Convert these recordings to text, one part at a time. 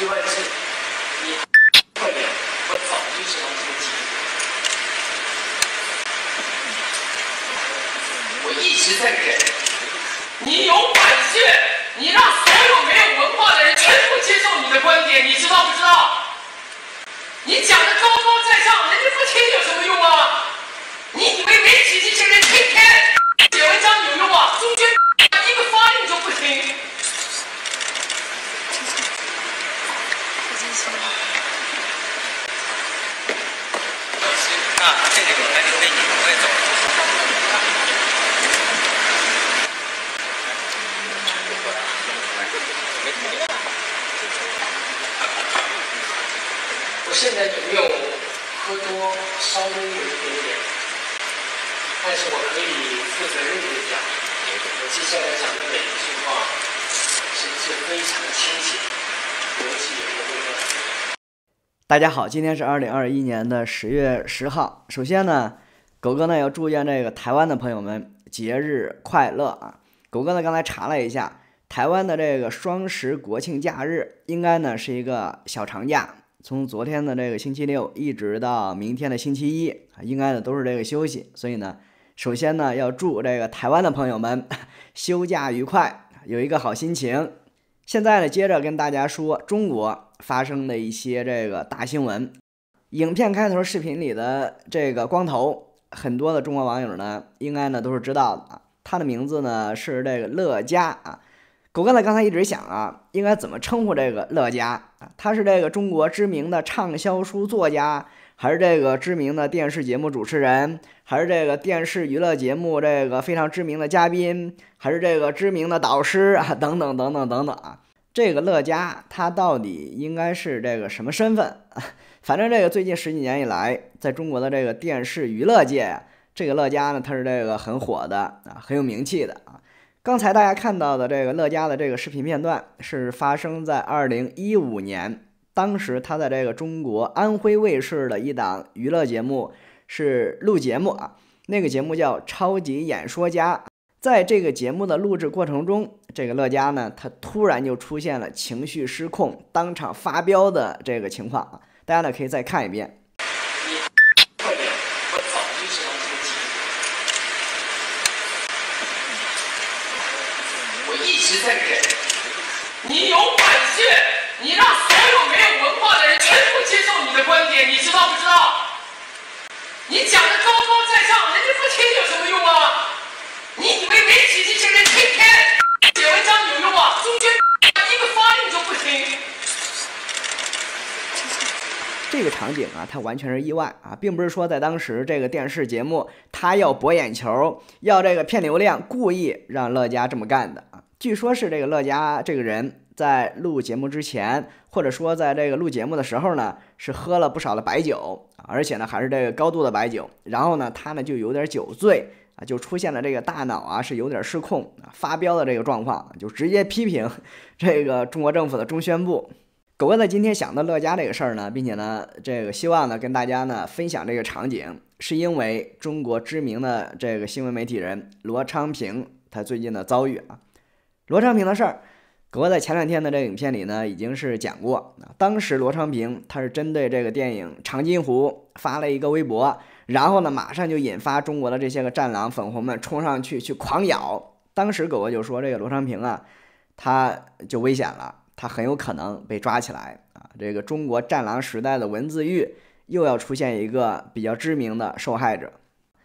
另外是，你快点，我早就知道这个题。我一直在忍，你有本事，你让所有没有文化的人全部接受你的观点，你知道不知道？你讲的高高在上，人家不听有什么用啊？你以为媒体这些人天天写文章有用啊？中间一个发音都不听。ですね瞬間テレビの大家好，今天是二零二一年的十月十号。首先呢，狗哥呢要祝愿这个台湾的朋友们节日快乐啊！狗哥呢刚才查了一下，台湾的这个双十国庆假日应该呢是一个小长假，从昨天的这个星期六一直到明天的星期一，啊，应该呢都是这个休息。所以呢，首先呢要祝这个台湾的朋友们 休假愉快，有一个好心情。现在呢，接着跟大家说中国。发生的一些这个大新闻，影片开头视频里的这个光头，很多的中国网友呢，应该呢都是知道的。他的名字呢是这个乐嘉啊。狗哥呢刚才一直想啊，应该怎么称呼这个乐嘉啊？他是这个中国知名的畅销书作家，还是这个知名的电视节目主持人，还是这个电视娱乐节目这个非常知名的嘉宾，还是这个知名的导师啊？等等等等等等啊。这个乐嘉他到底应该是这个什么身份？反正这个最近十几年以来，在中国的这个电视娱乐界，这个乐嘉呢，他是这个很火的啊，很有名气的啊。刚才大家看到的这个乐嘉的这个视频片段，是发生在二零一五年，当时他在这个中国安徽卫视的一档娱乐节目是录节目啊，那个节目叫《超级演说家》。在这个节目的录制过程中。这个乐嘉呢，他突然就出现了情绪失控、当场发飙的这个情况啊！大家呢可以再看一遍。啊，他完全是意外啊，并不是说在当时这个电视节目他要博眼球，要这个骗流量，故意让乐嘉这么干的啊。据说是这个乐嘉这个人在录节目之前，或者说在这个录节目的时候呢，是喝了不少的白酒，而且呢还是这个高度的白酒。然后呢，他呢就有点酒醉啊，就出现了这个大脑啊是有点失控啊发飙的这个状况，就直接批评这个中国政府的中宣部。狗哥呢今天想到乐嘉这个事儿呢，并且呢这个希望呢跟大家呢分享这个场景，是因为中国知名的这个新闻媒体人罗昌平他最近的遭遇啊。罗昌平的事儿，狗哥在前两天的这影片里呢已经是讲过。当时罗昌平他是针对这个电影《长津湖》发了一个微博，然后呢马上就引发中国的这些个战狼粉红们冲上去去狂咬。当时狗哥就说这个罗昌平啊他就危险了。他很有可能被抓起来啊！这个中国战狼时代的文字狱又要出现一个比较知名的受害者。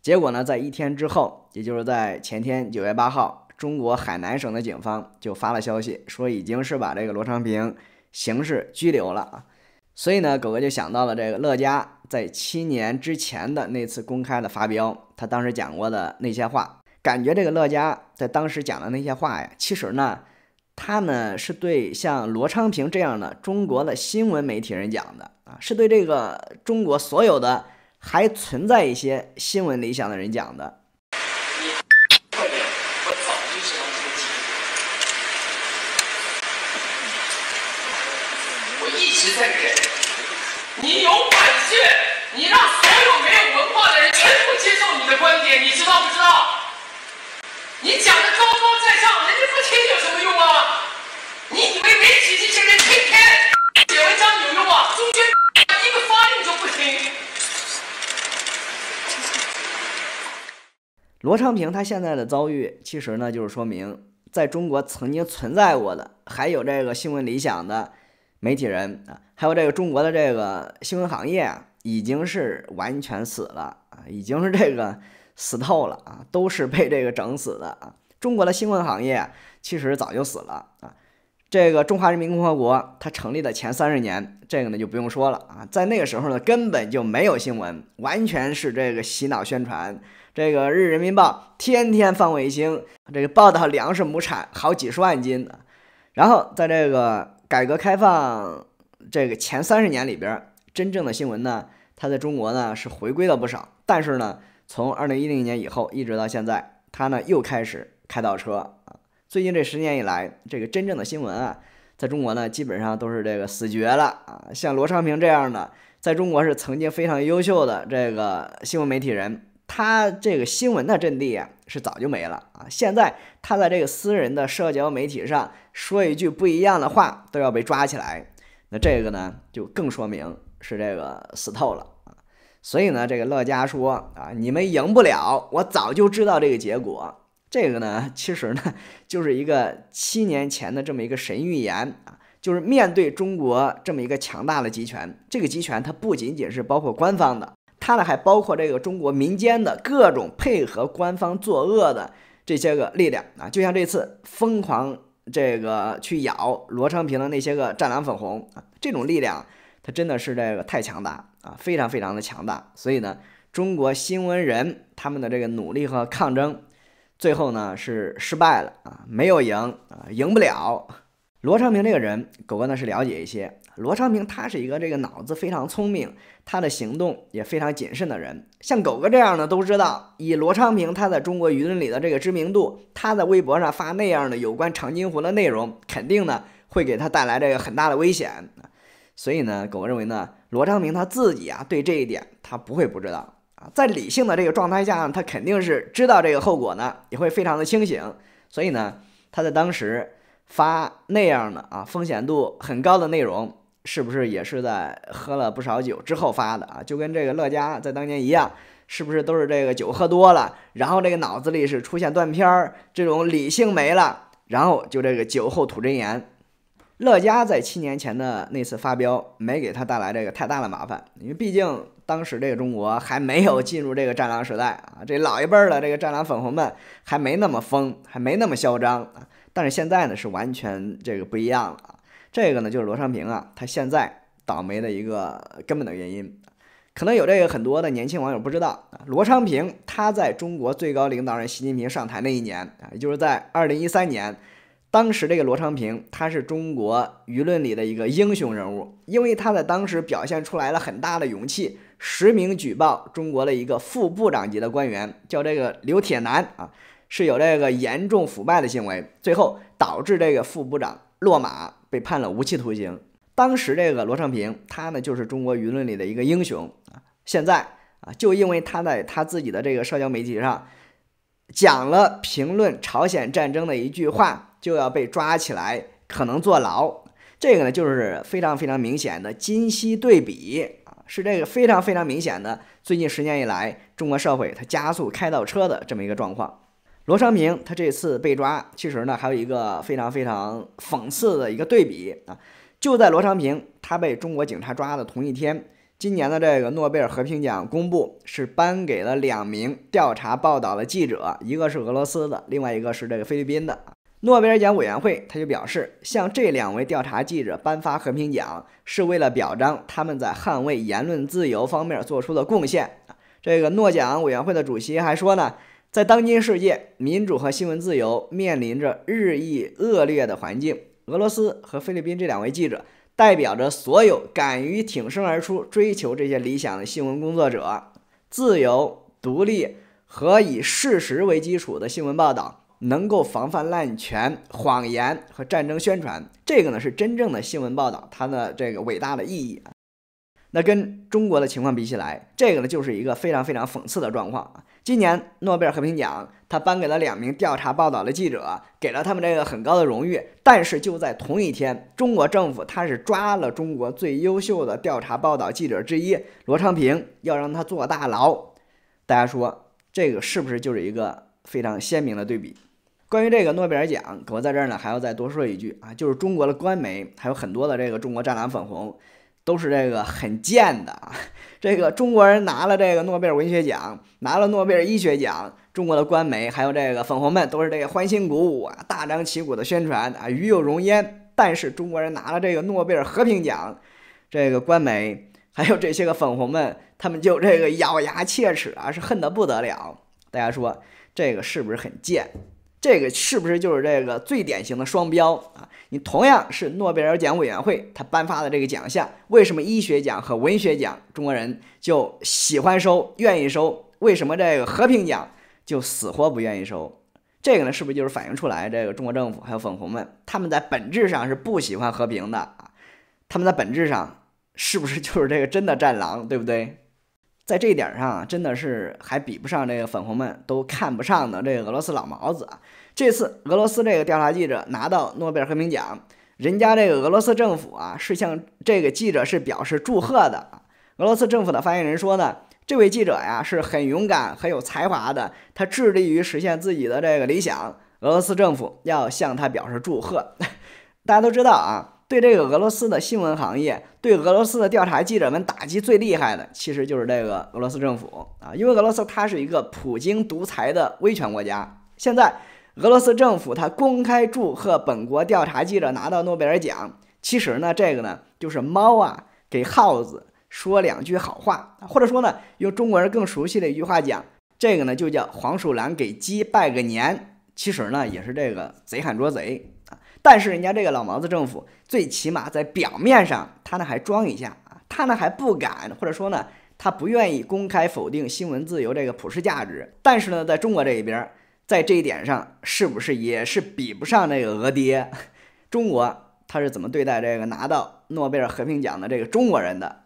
结果呢，在一天之后，也就是在前天九月八号，中国海南省的警方就发了消息，说已经是把这个罗昌平刑事拘留了啊。所以呢，狗哥就想到了这个乐嘉在七年之前的那次公开的发飙，他当时讲过的那些话，感觉这个乐嘉在当时讲的那些话呀，其实呢。他呢，是对像罗昌平这样的中国的新闻媒体人讲的啊，是对这个中国所有的还存在一些新闻理想的人讲的。罗昌平他现在的遭遇，其实呢就是说明，在中国曾经存在过的，还有这个新闻理想的媒体人啊，还有这个中国的这个新闻行业啊，已经是完全死了啊，已经是这个死透了啊，都是被这个整死的啊。中国的新闻行业其实早就死了啊。这个中华人民共和国它成立的前三十年，这个呢就不用说了啊，在那个时候呢根本就没有新闻，完全是这个洗脑宣传。这个《日人民报》天天放卫星，这个报道粮食亩产好几十万斤。然后在这个改革开放这个前三十年里边，真正的新闻呢，它在中国呢是回归了不少。但是呢，从二零一零年以后一直到现在，它呢又开始开倒车。最近这十年以来，这个真正的新闻啊，在中国呢，基本上都是这个死绝了啊。像罗昌平这样的，在中国是曾经非常优秀的这个新闻媒体人，他这个新闻的阵地啊，是早就没了啊。现在他在这个私人的社交媒体上说一句不一样的话，都要被抓起来。那这个呢，就更说明是这个死透了啊。所以呢，这个乐嘉说啊，你们赢不了，我早就知道这个结果。这个呢，其实呢，就是一个七年前的这么一个神预言啊，就是面对中国这么一个强大的集权，这个集权它不仅仅是包括官方的，它呢还包括这个中国民间的各种配合官方作恶的这些个力量啊，就像这次疯狂这个去咬罗昌平的那些个“战狼粉红”啊，这种力量，它真的是这个太强大啊，非常非常的强大，所以呢，中国新闻人他们的这个努力和抗争。最后呢是失败了啊，没有赢啊，赢不了。罗昌平这个人，狗哥呢是了解一些。罗昌平他是一个这个脑子非常聪明，他的行动也非常谨慎的人。像狗哥这样呢，都知道以罗昌平他在中国舆论里的这个知名度，他在微博上发那样的有关长津湖的内容，肯定呢会给他带来这个很大的危险。所以呢，狗哥认为呢，罗昌平他自己啊对这一点他不会不知道。啊，在理性的这个状态下，他肯定是知道这个后果呢，也会非常的清醒。所以呢，他在当时发那样的啊风险度很高的内容，是不是也是在喝了不少酒之后发的啊？就跟这个乐嘉在当年一样，是不是都是这个酒喝多了，然后这个脑子里是出现断片儿，这种理性没了，然后就这个酒后吐真言。乐嘉在七年前的那次发飙，没给他带来这个太大的麻烦，因为毕竟。当时这个中国还没有进入这个战狼时代啊，这老一辈的这个战狼粉红们还没那么疯，还没那么嚣张啊。但是现在呢，是完全这个不一样了啊。这个呢，就是罗昌平啊，他现在倒霉的一个根本的原因，可能有这个很多的年轻网友不知道啊。罗昌平他在中国最高领导人习近平上台那一年啊，也就是在二零一三年，当时这个罗昌平他是中国舆论里的一个英雄人物，因为他在当时表现出来了很大的勇气。实名举报中国的一个副部长级的官员，叫这个刘铁男啊，是有这个严重腐败的行为，最后导致这个副部长落马，被判了无期徒刑。当时这个罗昌平，他呢就是中国舆论里的一个英雄啊，现在啊，就因为他在他自己的这个社交媒体上讲了评论朝鲜战争的一句话，就要被抓起来，可能坐牢。这个呢，就是非常非常明显的今昔对比。是这个非常非常明显的，最近十年以来，中国社会它加速开倒车的这么一个状况。罗昌平他这次被抓，其实呢还有一个非常非常讽刺的一个对比啊，就在罗昌平他被中国警察抓的同一天，今年的这个诺贝尔和平奖公布是颁给了两名调查报道的记者，一个是俄罗斯的，另外一个是这个菲律宾的。诺贝尔奖委员会他就表示，向这两位调查记者颁发和平奖，是为了表彰他们在捍卫言论自由方面做出的贡献。这个诺奖委员会的主席还说呢，在当今世界，民主和新闻自由面临着日益恶劣的环境。俄罗斯和菲律宾这两位记者代表着所有敢于挺身而出追求这些理想的新闻工作者，自由、独立和以事实为基础的新闻报道。能够防范滥权、谎言和战争宣传，这个呢是真正的新闻报道它的这个伟大的意义啊。那跟中国的情况比起来，这个呢就是一个非常非常讽刺的状况啊。今年诺贝尔和平奖，他颁给了两名调查报道的记者，给了他们这个很高的荣誉。但是就在同一天，中国政府他是抓了中国最优秀的调查报道记者之一罗昌平，要让他坐大牢。大家说这个是不是就是一个非常鲜明的对比？关于这个诺贝尔奖，我在这儿呢还要再多说一句啊，就是中国的官媒还有很多的这个中国战狼粉红，都是这个很贱的啊。这个中国人拿了这个诺贝尔文学奖，拿了诺贝尔医学奖，中国的官媒还有这个粉红们都是这个欢欣鼓舞啊，大张旗鼓的宣传啊，与有荣焉。但是中国人拿了这个诺贝尔和平奖，这个官媒还有这些个粉红们，他们就这个咬牙切齿啊，是恨得不得了。大家说这个是不是很贱？这个是不是就是这个最典型的双标啊？你同样是诺贝尔奖委员会他颁发的这个奖项，为什么医学奖和文学奖中国人就喜欢收、愿意收？为什么这个和平奖就死活不愿意收？这个呢，是不是就是反映出来这个中国政府还有粉红们，他们在本质上是不喜欢和平的啊？他们在本质上是不是就是这个真的战狼，对不对？在这一点上，真的是还比不上这个粉红们都看不上的这个俄罗斯老毛子啊！这次俄罗斯这个调查记者拿到诺贝尔和平奖，人家这个俄罗斯政府啊是向这个记者是表示祝贺的。俄罗斯政府的发言人说呢，这位记者呀是很勇敢、很有才华的，他致力于实现自己的这个理想。俄罗斯政府要向他表示祝贺。大家都知道啊。对这个俄罗斯的新闻行业，对俄罗斯的调查记者们打击最厉害的，其实就是这个俄罗斯政府啊，因为俄罗斯它是一个普京独裁的威权国家。现在俄罗斯政府它公开祝贺本国调查记者拿到诺贝尔奖，其实呢，这个呢就是猫啊给耗子说两句好话，或者说呢，用中国人更熟悉的一句话讲，这个呢就叫黄鼠狼给鸡拜个年。其实呢，也是这个贼喊捉贼。但是人家这个老毛子政府，最起码在表面上，他呢还装一下啊，他呢还不敢，或者说呢，他不愿意公开否定新闻自由这个普世价值。但是呢，在中国这一边，在这一点上，是不是也是比不上那个俄爹？中国他是怎么对待这个拿到诺贝尔和平奖的这个中国人的？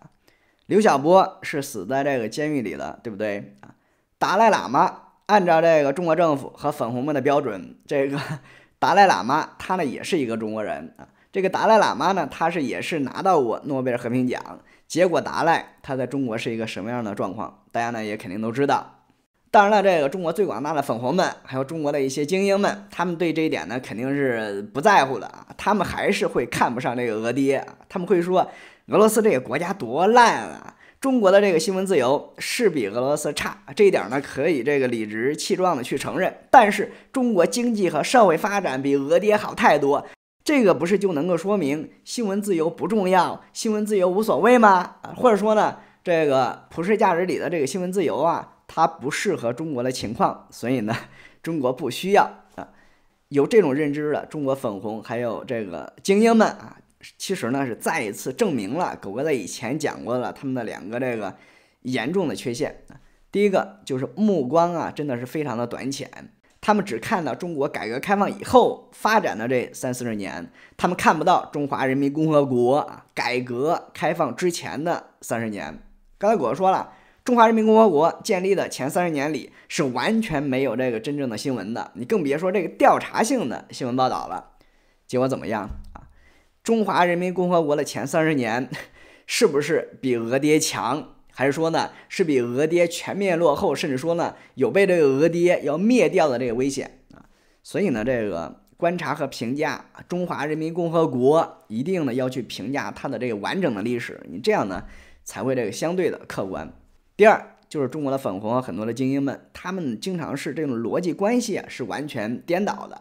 刘晓波是死在这个监狱里的，对不对啊？达赖喇嘛按照这个中国政府和粉红们的标准，这个。达赖喇嘛，他呢也是一个中国人啊。这个达赖喇嘛呢，他是也是拿到过诺贝尔和平奖。结果达赖他在中国是一个什么样的状况？大家呢也肯定都知道。当然了，这个中国最广大的粉红们，还有中国的一些精英们，他们对这一点呢肯定是不在乎的。啊，他们还是会看不上这个俄爹，他们会说俄罗斯这个国家多烂啊。中国的这个新闻自由是比俄罗斯差，这一点呢可以这个理直气壮的去承认。但是中国经济和社会发展比俄爹好太多，这个不是就能够说明新闻自由不重要、新闻自由无所谓吗？或者说呢，这个普世价值里的这个新闻自由啊，它不适合中国的情况，所以呢，中国不需要啊。有这种认知的中国粉红还有这个精英们啊。其实呢，是再一次证明了狗哥在以前讲过了他们的两个这个严重的缺陷啊。第一个就是目光啊，真的是非常的短浅，他们只看到中国改革开放以后发展的这三四十年，他们看不到中华人民共和国改革开放之前的三十年。刚才狗哥说了，中华人民共和国建立的前三十年里是完全没有这个真正的新闻的，你更别说这个调查性的新闻报道了。结果怎么样？中华人民共和国的前三十年，是不是比俄爹强？还是说呢，是比俄爹全面落后？甚至说呢，有被这个俄爹要灭掉的这个危险啊？所以呢，这个观察和评价中华人民共和国，一定呢要去评价它的这个完整的历史，你这样呢才会这个相对的客观。第二，就是中国的粉红和很多的精英们，他们经常是这种逻辑关系是完全颠倒的。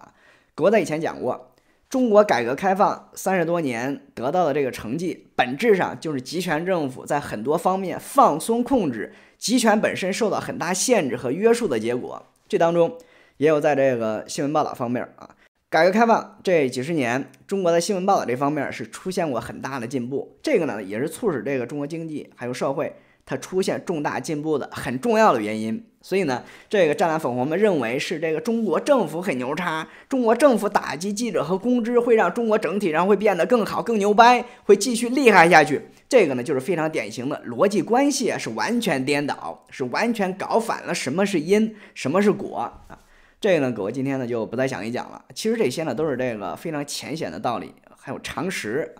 国在以前讲过。中国改革开放三十多年得到的这个成绩，本质上就是集权政府在很多方面放松控制，集权本身受到很大限制和约束的结果。这当中也有在这个新闻报道方面啊，改革开放这几十年，中国的新闻报道这方面是出现过很大的进步。这个呢，也是促使这个中国经济还有社会。它出现重大进步的很重要的原因，所以呢，这个战狼粉红们认为是这个中国政府很牛叉，中国政府打击记者和公知会让中国整体上会变得更好、更牛掰，会继续厉害下去。这个呢，就是非常典型的逻辑关系啊，是完全颠倒，是完全搞反了什么是因，什么是果啊。这个呢，狗哥今天呢就不再讲一讲了。其实这些呢都是这个非常浅显的道理，还有常识。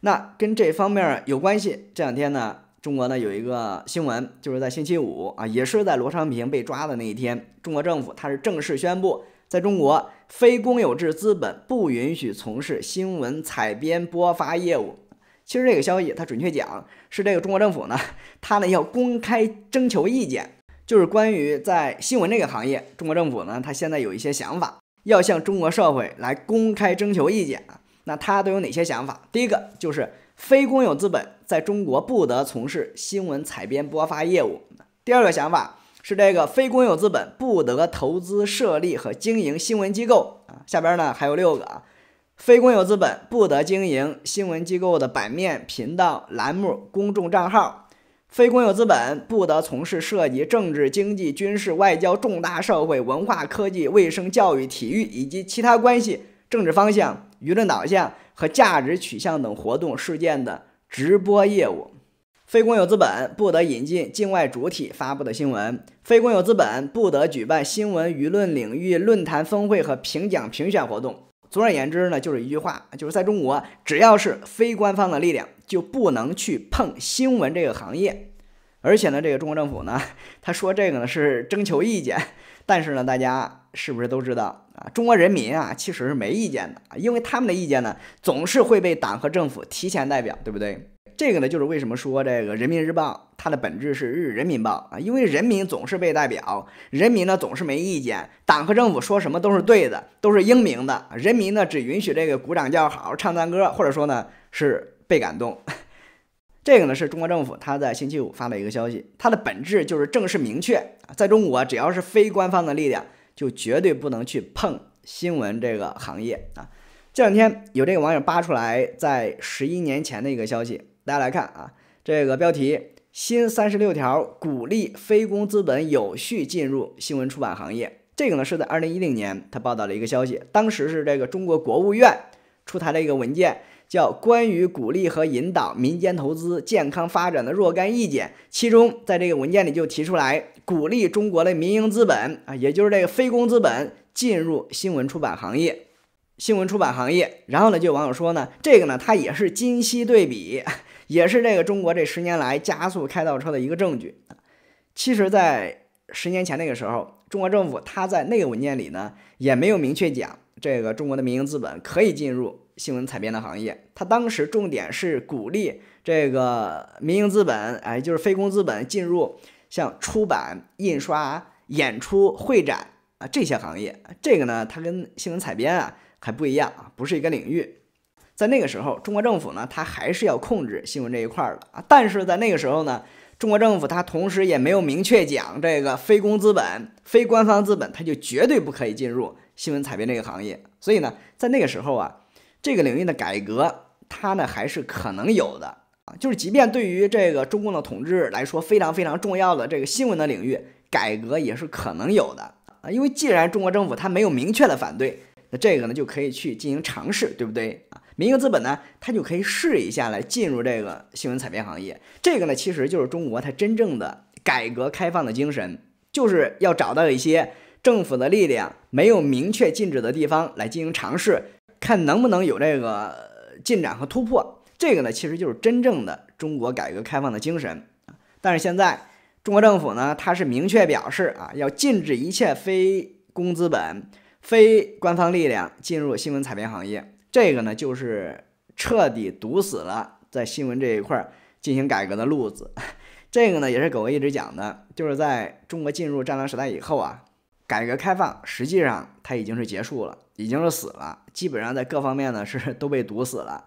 那跟这方面有关系，这两天呢。中国呢有一个新闻，就是在星期五啊，也是在罗昌平被抓的那一天，中国政府它是正式宣布，在中国非公有制资本不允许从事新闻采编播发业务。其实这个消息它准确讲是这个中国政府呢，它呢要公开征求意见，就是关于在新闻这个行业，中国政府呢它现在有一些想法，要向中国社会来公开征求意见。那他都有哪些想法？第一个就是非公有资本在中国不得从事新闻采编播发业务。第二个想法是这个非公有资本不得投资设立和经营新闻机构啊。下边呢还有六个啊，非公有资本不得经营新闻机构的版面、频道、栏目、公众账号。非公有资本不得从事涉及政治、经济、军事、外交、重大社会、文化、科技、卫生、教育、体育以及其他关系政治方向。舆论导向和价值取向等活动事件的直播业务，非公有资本不得引进境外主体发布的新闻，非公有资本不得举办新闻舆论领域论坛峰会和评奖评选活动。总而言之呢，就是一句话，就是在中国，只要是非官方的力量，就不能去碰新闻这个行业。而且呢，这个中国政府呢，他说这个呢是征求意见。但是呢，大家是不是都知道啊？中国人民啊，其实是没意见的啊，因为他们的意见呢，总是会被党和政府提前代表，对不对？这个呢，就是为什么说这个《人民日报》它的本质是日人民报啊，因为人民总是被代表，人民呢总是没意见，党和政府说什么都是对的，都是英明的，人民呢只允许这个鼓掌叫好、唱赞歌，或者说呢是被感动。这个呢是中国政府，他在星期五发了一个消息，它的本质就是正式明确，在中国只要是非官方的力量，就绝对不能去碰新闻这个行业啊。这两天有这个网友扒出来，在十一年前的一个消息，大家来看啊，这个标题《新三十六条鼓励非公资本有序进入新闻出版行业》，这个呢是在二零一零年他报道了一个消息，当时是这个中国国务院出台了一个文件。叫《关于鼓励和引导民间投资健康发展的若干意见》，其中在这个文件里就提出来，鼓励中国的民营资本啊，也就是这个非公资本进入新闻出版行业，新闻出版行业。然后呢，就有网友说呢，这个呢，它也是今昔对比，也是这个中国这十年来加速开倒车的一个证据。其实，在十年前那个时候，中国政府它在那个文件里呢，也没有明确讲这个中国的民营资本可以进入。新闻采编的行业，它当时重点是鼓励这个民营资本，哎，就是非公资本进入像出版、印刷、演出、会展啊这些行业。这个呢，它跟新闻采编啊还不一样啊，不是一个领域。在那个时候，中国政府呢，它还是要控制新闻这一块儿的啊。但是在那个时候呢，中国政府它同时也没有明确讲这个非公资本、非官方资本，它就绝对不可以进入新闻采编这个行业。所以呢，在那个时候啊。这个领域的改革，它呢还是可能有的啊，就是即便对于这个中共的统治来说非常非常重要的这个新闻的领域改革也是可能有的啊，因为既然中国政府它没有明确的反对，那这个呢就可以去进行尝试，对不对啊？民营资本呢它就可以试一下来进入这个新闻采编行业，这个呢其实就是中国它真正的改革开放的精神，就是要找到一些政府的力量没有明确禁止的地方来进行尝试。看能不能有这个进展和突破，这个呢其实就是真正的中国改革开放的精神。但是现在中国政府呢，它是明确表示啊，要禁止一切非公资本、非官方力量进入新闻采编行业。这个呢，就是彻底堵死了在新闻这一块儿进行改革的路子。这个呢，也是狗哥一直讲的，就是在中国进入战狼时代以后啊，改革开放实际上它已经是结束了，已经是死了。基本上在各方面呢是都被堵死了，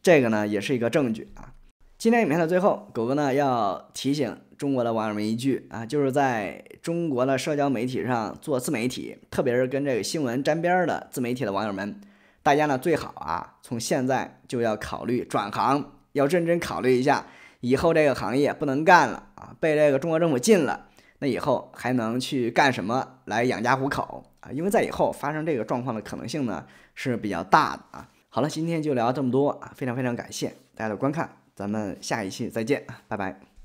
这个呢也是一个证据啊。今天影片的最后，狗哥呢要提醒中国的网友们一句啊，就是在中国的社交媒体上做自媒体，特别是跟这个新闻沾边的自媒体的网友们，大家呢最好啊从现在就要考虑转行，要认真考虑一下，以后这个行业不能干了啊，被这个中国政府禁了。那以后还能去干什么来养家糊口啊？因为在以后发生这个状况的可能性呢是比较大的啊。好了，今天就聊这么多啊，非常非常感谢大家的观看，咱们下一期再见，拜拜。